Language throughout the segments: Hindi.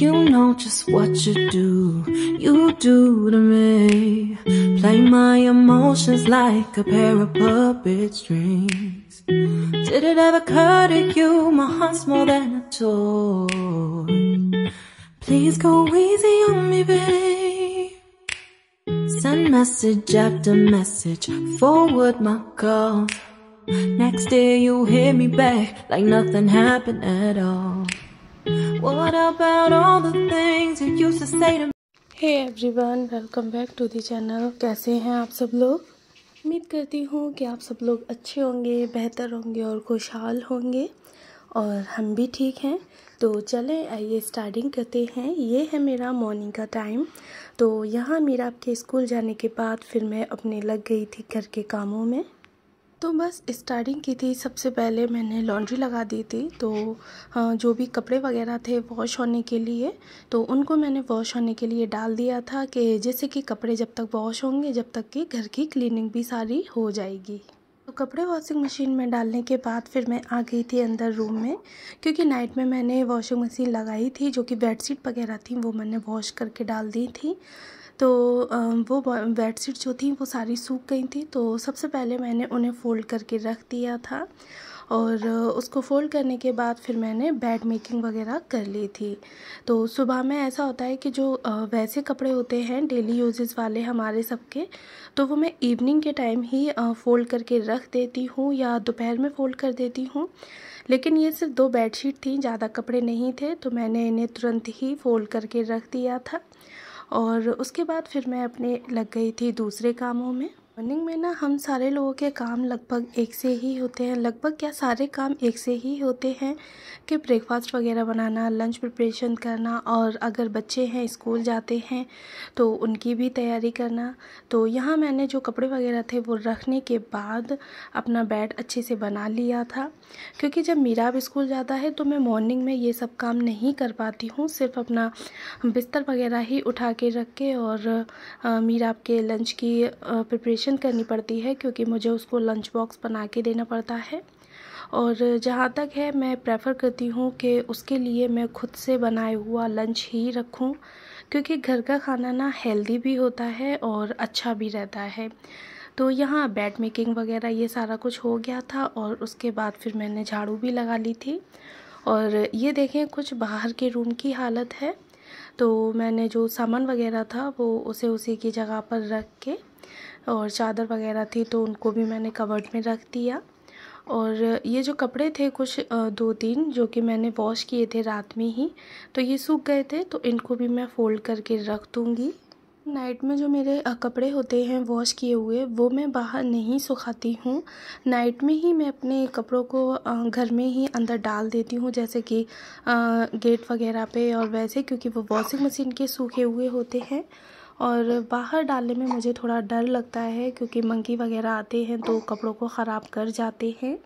You know just what you do, you do to me. Play my emotions like a pair of puppet strings. Did it ever occur to you my heart's more than a toy? Please go easy on me, babe. Send message after message, forward my calls. Next day you hit me back like nothing happened at all. What about all the things you used to say to me? Hey everyone welcome back to the channel कैसे हैं आप सब लोग उम्मीद करती हूँ कि आप सब लोग अच्छे होंगे बेहतर होंगे और खुशहाल होंगे और हम भी ठीक हैं तो चलें आइए स्टार्टिंग करते हैं ये है मेरा मॉर्निंग का टाइम तो यहाँ मेरा आपके स्कूल जाने के बाद फिर मैं अपने लग गई थी घर के कामों में तो बस स्टार्टिंग की थी सबसे पहले मैंने लॉन्ड्री लगा दी थी तो जो भी कपड़े वगैरह थे वॉश होने के लिए तो उनको मैंने वॉश होने के लिए डाल दिया था कि जैसे कि कपड़े जब तक वॉश होंगे जब तक कि घर की क्लीनिंग भी सारी हो जाएगी तो कपड़े वॉशिंग मशीन में डालने के बाद फिर मैं आ गई थी अंदर रूम में क्योंकि नाइट में मैंने वॉशिंग मशीन लगाई थी जो कि बेड वगैरह थी वो मैंने वॉश करके डाल दी थी तो वो बेड शीट जो थी वो सारी सूख गई थी तो सबसे पहले मैंने उन्हें फ़ोल्ड करके रख दिया था और उसको फ़ोल्ड करने के बाद फिर मैंने बेड मेकिंग वगैरह कर ली थी तो सुबह में ऐसा होता है कि जो वैसे कपड़े होते हैं डेली यूजेस वाले हमारे सबके तो वो मैं इवनिंग के टाइम ही फ़ोल्ड करके रख देती हूँ या दोपहर में फ़ोल्ड कर देती हूँ लेकिन ये सिर्फ दो बेडशीट थी ज़्यादा कपड़े नहीं थे तो मैंने इन्हें तुरंत ही फ़ोल्ड करके रख दिया था और उसके बाद फिर मैं अपने लग गई थी दूसरे कामों में मॉर्निंग में ना हम सारे लोगों के काम लगभग एक से ही होते हैं लगभग क्या सारे काम एक से ही होते हैं कि ब्रेकफास्ट वगैरह बनाना लंच प्रिपरेशन करना और अगर बच्चे हैं स्कूल जाते हैं तो उनकी भी तैयारी करना तो यहाँ मैंने जो कपड़े वगैरह थे वो रखने के बाद अपना बेड अच्छे से बना लिया था क्योंकि जब मीरा स्कूल जाता है तो मैं मॉर्निंग में ये सब काम नहीं कर पाती हूँ सिर्फ अपना बिस्तर वगैरह ही उठा के रख के और मीरा के लंच की प्रिपरेशन ट्यूशन करनी पड़ती है क्योंकि मुझे उसको लंच बॉक्स बना के देना पड़ता है और जहाँ तक है मैं प्रेफ़र करती हूँ कि उसके लिए मैं खुद से बनाए हुआ लंच ही रखूँ क्योंकि घर का खाना ना हेल्दी भी होता है और अच्छा भी रहता है तो यहाँ बेड मेकिंग वगैरह ये सारा कुछ हो गया था और उसके बाद फिर मैंने झाड़ू भी लगा ली थी और ये देखें कुछ बाहर के रूम की हालत है तो मैंने जो सामान वगैरह था वो उसे उसी की जगह पर रख के और चादर वगैरह थी तो उनको भी मैंने कवर्ड में रख दिया और ये जो कपड़े थे कुछ दो तीन जो कि मैंने वॉश किए थे रात में ही तो ये सूख गए थे तो इनको भी मैं फ़ोल्ड करके रख दूँगी नाइट में जो मेरे कपड़े होते हैं वॉश किए हुए वो मैं बाहर नहीं सुखाती हूँ नाइट में ही मैं अपने कपड़ों को घर में ही अंदर डाल देती हूँ जैसे कि गेट वगैरह पे और वैसे क्योंकि वो वॉशिंग मशीन के सूखे हुए होते हैं और बाहर डालने में मुझे थोड़ा डर लगता है क्योंकि मंकी वगैरह आते हैं तो कपड़ों को ख़राब कर जाते हैं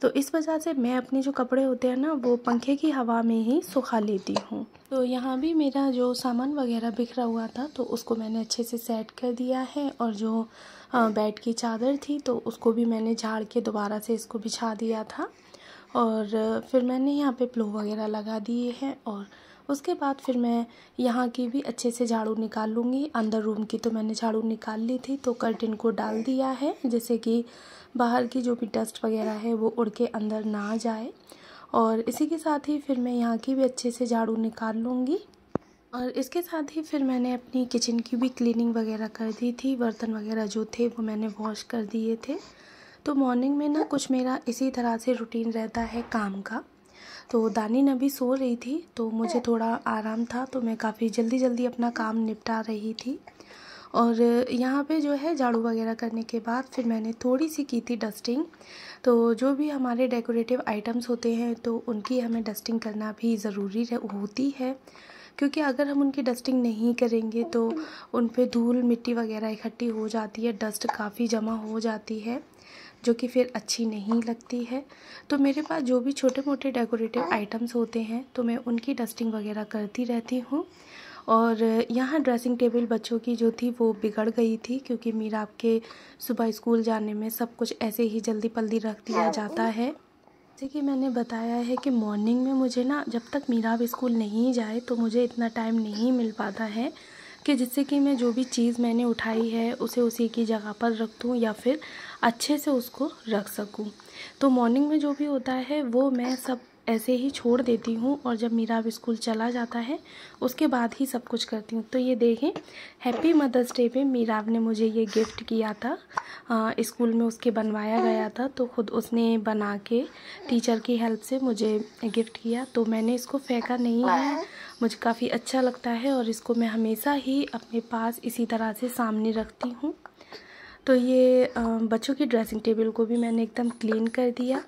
तो इस वजह से मैं अपने जो कपड़े होते हैं ना वो पंखे की हवा में ही सुखा लेती हूँ तो यहाँ भी मेरा जो सामान वगैरह बिखरा हुआ था तो उसको मैंने अच्छे से सेट कर दिया है और जो बेड की चादर थी तो उसको भी मैंने झाड़ के दोबारा से इसको बिछा दिया था और फिर मैंने यहाँ पे प्लो वगैरह लगा दिए हैं और उसके बाद फिर मैं यहाँ की भी अच्छे से झाड़ू निकाल लूँगी अंदर रूम की तो मैंने झाड़ू निकाल ली थी तो कर्टिन को डाल दिया है जैसे कि बाहर की जो भी डस्ट वगैरह है वो उड़ के अंदर ना जाए और इसी के साथ ही फिर मैं यहाँ की भी अच्छे से झाड़ू निकाल लूँगी और इसके साथ ही फिर मैंने अपनी किचन की भी क्लीनिंग वगैरह कर दी थी बर्तन वगैरह जो थे वो मैंने वॉश कर दिए थे तो मॉर्निंग में ना कुछ मेरा इसी तरह से रूटीन रहता है काम का तो दानी भी सो रही थी तो मुझे हाँ। थोड़ा आराम था तो मैं काफ़ी जल्दी जल्दी अपना काम निपटा रही थी और यहाँ पे जो है झाड़ू वगैरह करने के बाद फिर मैंने थोड़ी सी की थी डस्टिंग तो जो भी हमारे डेकोरेटिव आइटम्स होते हैं तो उनकी हमें डस्टिंग करना भी ज़रूरी होती है क्योंकि अगर हम उनकी डस्टिंग नहीं करेंगे तो हाँ। उन पर धूल मिट्टी वगैरह इकट्ठी हो जाती है डस्ट काफ़ी जमा हो जाती है जो कि फिर अच्छी नहीं लगती है तो मेरे पास जो भी छोटे मोटे डेकोरेटिव आइटम्स होते हैं तो मैं उनकी डस्टिंग वगैरह करती रहती हूँ और यहाँ ड्रेसिंग टेबल बच्चों की जो थी वो बिगड़ गई थी क्योंकि मीरा आपके सुबह स्कूल जाने में सब कुछ ऐसे ही जल्दी पल्दी रख दिया जाता है जैसे कि मैंने बताया है कि मॉर्निंग में मुझे ना जब तक मीरा स्कूल नहीं जाए तो मुझे इतना टाइम नहीं मिल पाता है कि जिससे कि मैं जो भी चीज़ मैंने उठाई है उसे उसी की जगह पर रख दूँ या फिर अच्छे से उसको रख सकूँ तो मॉर्निंग में जो भी होता है वो मैं सब ऐसे ही छोड़ देती हूँ और जब मीरा अब स्कूल चला जाता है उसके बाद ही सब कुछ करती हूँ तो ये देखें हैप्पी मदर्स डे पे मीराब ने मुझे ये गिफ्ट किया था स्कूल में उसके बनवाया गया था तो ख़ुद उसने बना के टीचर की हेल्प से मुझे गिफ्ट किया तो मैंने इसको फेंका नहीं है मुझे काफ़ी अच्छा लगता है और इसको मैं हमेशा ही अपने पास इसी तरह से सामने रखती हूँ तो ये बच्चों की ड्रेसिंग टेबल को भी मैंने एकदम क्लीन कर दिया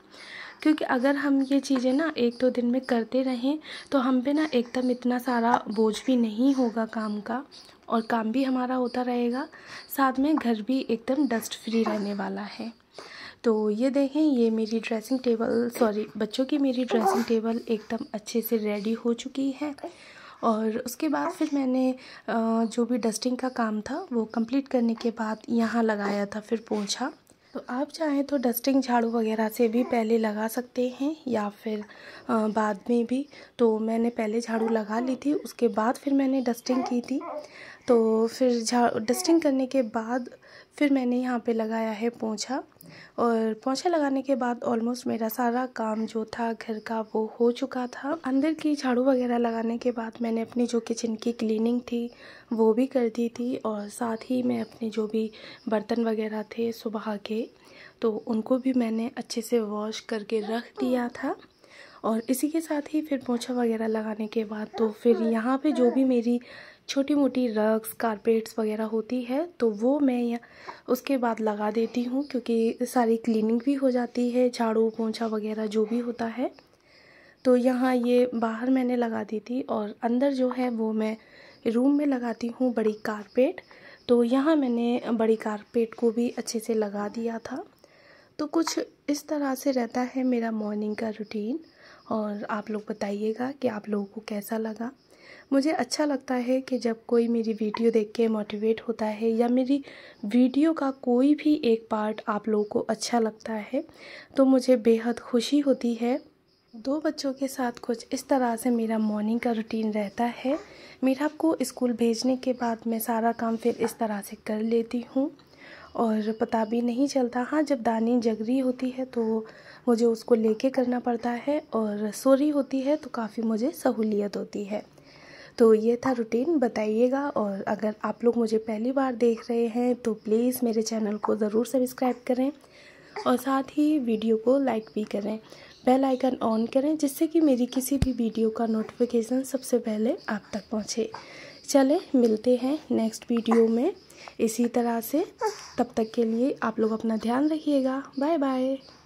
क्योंकि अगर हम ये चीज़ें ना एक दो दिन में करते रहें तो हम पे ना एकदम इतना सारा बोझ भी नहीं होगा काम का और काम भी हमारा होता रहेगा साथ में घर भी एकदम डस्ट फ्री रहने वाला है तो ये देखें ये मेरी ड्रेसिंग टेबल सॉरी बच्चों की मेरी ड्रेसिंग टेबल एकदम अच्छे से रेडी हो चुकी है और उसके बाद फिर मैंने जो भी डस्टिंग का काम था वो कंप्लीट करने के बाद यहाँ लगाया था फिर पोछा तो आप चाहें तो डस्टिंग झाड़ू वगैरह से भी पहले लगा सकते हैं या फिर बाद में भी तो मैंने पहले झाड़ू लगा ली थी उसके बाद फिर मैंने डस्टिंग की थी तो फिर झाड़ू डस्टिंग करने के बाद फिर मैंने यहाँ पे लगाया है पोछा और पोछा लगाने के बाद ऑलमोस्ट मेरा सारा काम जो था घर का वो हो चुका था अंदर की झाड़ू वगैरह लगाने के बाद मैंने अपनी जो किचन की क्लीनिंग थी वो भी कर दी थी और साथ ही मैं अपने जो भी बर्तन वगैरह थे सुबह के तो उनको भी मैंने अच्छे से वॉश करके रख दिया था और इसी के साथ ही फिर पोछा वगैरह लगाने के बाद तो फिर यहाँ पे जो भी मेरी छोटी मोटी रग्स कारपेट्स वगैरह होती है तो वो मैं उसके बाद लगा देती हूँ क्योंकि सारी क्लीनिंग भी हो जाती है झाड़ू पोंछा वगैरह जो भी होता है तो यहाँ ये बाहर मैंने लगा दी थी और अंदर जो है वो मैं रूम में लगाती हूँ बड़ी कारपेट तो यहाँ मैंने बड़ी कारपेट को भी अच्छे से लगा दिया था तो कुछ इस तरह से रहता है मेरा मॉर्निंग का रूटीन और आप लोग बताइएगा कि आप लोगों को कैसा लगा मुझे अच्छा लगता है कि जब कोई मेरी वीडियो देख के मोटिवेट होता है या मेरी वीडियो का कोई भी एक पार्ट आप लोगों को अच्छा लगता है तो मुझे बेहद खुशी होती है दो बच्चों के साथ कुछ इस तरह से मेरा मॉर्निंग का रूटीन रहता है मेरा को स्कूल भेजने के बाद मैं सारा काम फिर इस तरह से कर लेती हूँ और पता भी नहीं चलता हाँ जब दानी जगरी होती है तो मुझे उसको लेके करना पड़ता है और सोरी होती है तो काफ़ी मुझे सहूलियत होती है तो ये था रूटीन बताइएगा और अगर आप लोग मुझे पहली बार देख रहे हैं तो प्लीज़ मेरे चैनल को ज़रूर सब्सक्राइब करें और साथ ही वीडियो को लाइक भी करें बेल आइकन ऑन करें जिससे कि मेरी किसी भी वीडियो का नोटिफिकेशन सबसे पहले आप तक पहुँचे चले मिलते हैं नेक्स्ट वीडियो में इसी तरह से तब तक के लिए आप लोग अपना ध्यान रखिएगा बाय बाय